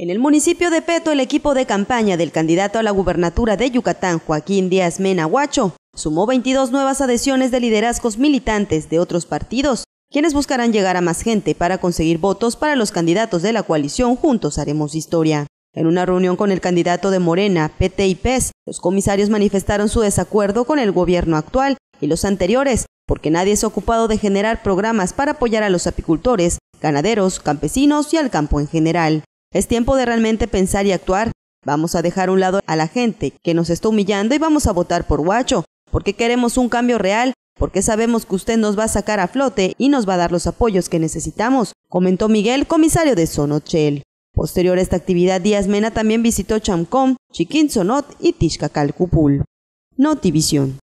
En el municipio de Peto, el equipo de campaña del candidato a la gubernatura de Yucatán, Joaquín Díaz Mena sumó 22 nuevas adhesiones de liderazgos militantes de otros partidos, quienes buscarán llegar a más gente para conseguir votos para los candidatos de la coalición Juntos Haremos Historia. En una reunión con el candidato de Morena, PT y PES, los comisarios manifestaron su desacuerdo con el gobierno actual y los anteriores, porque nadie se ha ocupado de generar programas para apoyar a los apicultores, ganaderos, campesinos y al campo en general. Es tiempo de realmente pensar y actuar. Vamos a dejar a un lado a la gente que nos está humillando y vamos a votar por Guacho, porque queremos un cambio real, porque sabemos que usted nos va a sacar a flote y nos va a dar los apoyos que necesitamos, comentó Miguel, comisario de Sonochel. Posterior a esta actividad, Díaz Mena también visitó Chamcom, Chiquín Sonot y Tixcacalcupul. Notivisión.